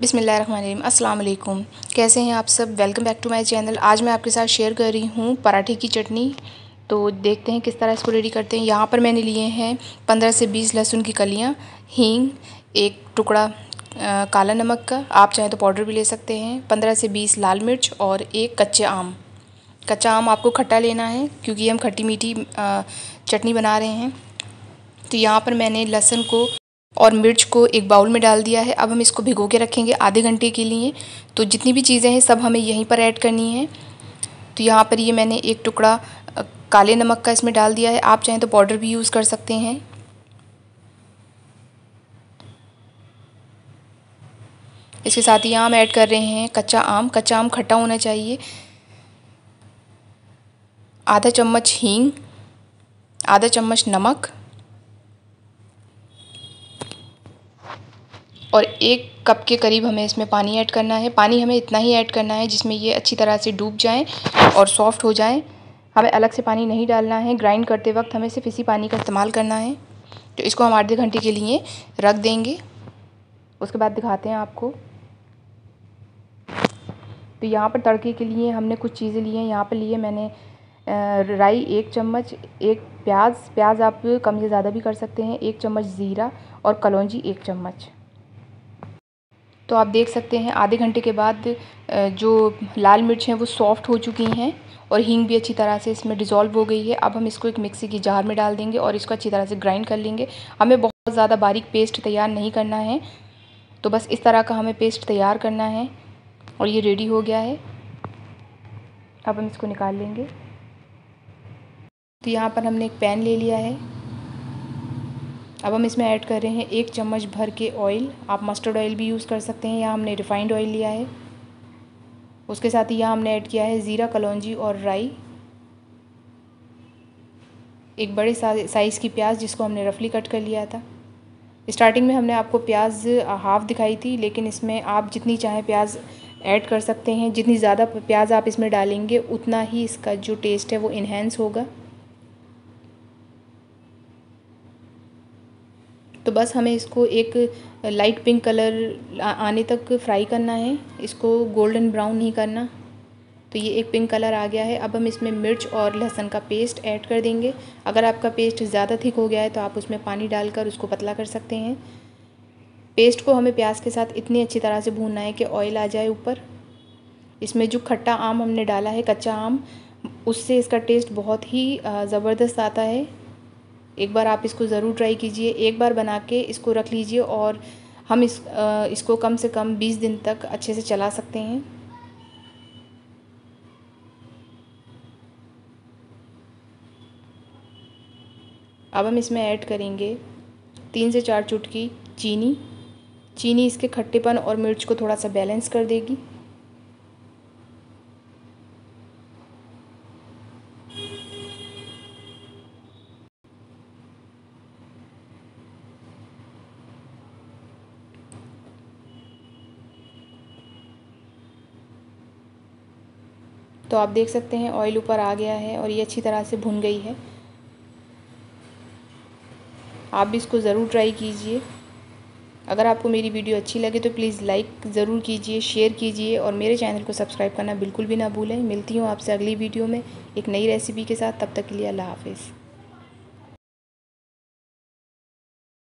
बिसमीम अल्लाम कैसे हैं आप सब welcome back to my channel आज मैं आपके साथ शेयर कर रही हूँ पराठे की चटनी तो देखते हैं किस तरह इसको रेडी करते हैं यहाँ पर मैंने लिए हैं पंद्रह से बीस लहसुन की कलियाँ हींग एक टुकड़ा आ, काला नमक का आप चाहें तो पाउडर भी ले सकते हैं पंद्रह से बीस लाल मिर्च और एक कच्चे आम कच्चा आम आपको खट्टा लेना है क्योंकि हम खट्टी मीठी चटनी बना रहे हैं तो यहाँ पर मैंने लहसुन को और मिर्च को एक बाउल में डाल दिया है अब हम इसको भिगो के रखेंगे आधे घंटे के लिए तो जितनी भी चीज़ें हैं सब हमें यहीं पर ऐड करनी है तो यहाँ पर ये मैंने एक टुकड़ा काले नमक का इसमें डाल दिया है आप चाहें तो पाउडर भी यूज़ कर सकते हैं इसके साथ ही आम ऐड कर रहे हैं कच्चा आम कच्चा आम खट्टा होना चाहिए आधा चम्मच हींग आधा चम्मच नमक और एक कप के करीब हमें इसमें पानी ऐड करना है पानी हमें इतना ही ऐड करना है जिसमें ये अच्छी तरह से डूब जाएँ और सॉफ्ट हो जाएँ हमें अलग से पानी नहीं डालना है ग्राइंड करते वक्त हमें सिर्फ इसी पानी का इस्तेमाल करना है तो इसको हम आधे घंटे के लिए रख देंगे उसके बाद दिखाते हैं आपको तो यहाँ पर तड़के के लिए हमने कुछ चीज़ें ली हैं यहाँ पर लिए मैंने राई एक चम्मच एक प्याज प्याज आप कम या ज़्यादा भी कर सकते हैं एक चम्मच ज़ीरा और कलौजी एक चम्मच तो आप देख सकते हैं आधे घंटे के बाद जो लाल मिर्च हैं वो सॉफ़्ट हो चुकी हैं और हींग भी अच्छी तरह से इसमें डिज़ोल्व हो गई है अब हम इसको एक मिक्सी की जार में डाल देंगे और इसको अच्छी तरह से ग्राइंड कर लेंगे हमें बहुत ज़्यादा बारीक पेस्ट तैयार नहीं करना है तो बस इस तरह का हमें पेस्ट तैयार करना है और ये रेडी हो गया है अब हम इसको निकाल लेंगे तो यहाँ पर हमने एक पैन ले लिया है अब हम इसमें ऐड कर रहे हैं एक चम्मच भर के ऑयल आप मस्टर्ड ऑयल भी यूज़ कर सकते हैं या हमने रिफ़ाइंड ऑयल लिया है उसके साथ ही यहाँ हमने ऐड किया है ज़ीरा कलौजी और राई एक बड़े साइज़ की प्याज जिसको हमने रफली कट कर लिया था स्टार्टिंग में हमने आपको प्याज हाफ दिखाई थी लेकिन इसमें आप जितनी चाहें प्याज ऐड कर सकते हैं जितनी ज़्यादा प्याज आप इसमें डालेंगे उतना ही इसका जो टेस्ट है वो इन्हेंस होगा तो बस हमें इसको एक लाइट पिंक कलर आने तक फ्राई करना है इसको गोल्डन ब्राउन नहीं करना तो ये एक पिंक कलर आ गया है अब हम इसमें मिर्च और लहसुन का पेस्ट ऐड कर देंगे अगर आपका पेस्ट ज़्यादा थिक हो गया है तो आप उसमें पानी डालकर उसको पतला कर सकते हैं पेस्ट को हमें प्याज के साथ इतनी अच्छी तरह से भूनना है कि ऑयल आ जाए ऊपर इसमें जो खट्टा आम हमने डाला है कच्चा आम उससे इसका टेस्ट बहुत ही ज़बरदस्त आता है एक बार आप इसको ज़रूर ट्राई कीजिए एक बार बना के इसको रख लीजिए और हम इस इसको कम से कम बीस दिन तक अच्छे से चला सकते हैं अब हम इसमें ऐड करेंगे तीन से चार चुटकी चीनी चीनी इसके खट्टेपन और मिर्च को थोड़ा सा बैलेंस कर देगी तो आप देख सकते हैं ऑयल ऊपर आ गया है और ये अच्छी तरह से भुन गई है आप भी इसको ज़रूर ट्राई कीजिए अगर आपको मेरी वीडियो अच्छी लगे तो प्लीज़ लाइक ज़रूर कीजिए शेयर कीजिए और मेरे चैनल को सब्सक्राइब करना बिल्कुल भी ना भूलें मिलती हूँ आपसे अगली वीडियो में एक नई रेसिपी के साथ तब तक के लिए अल्लाह हाफिज़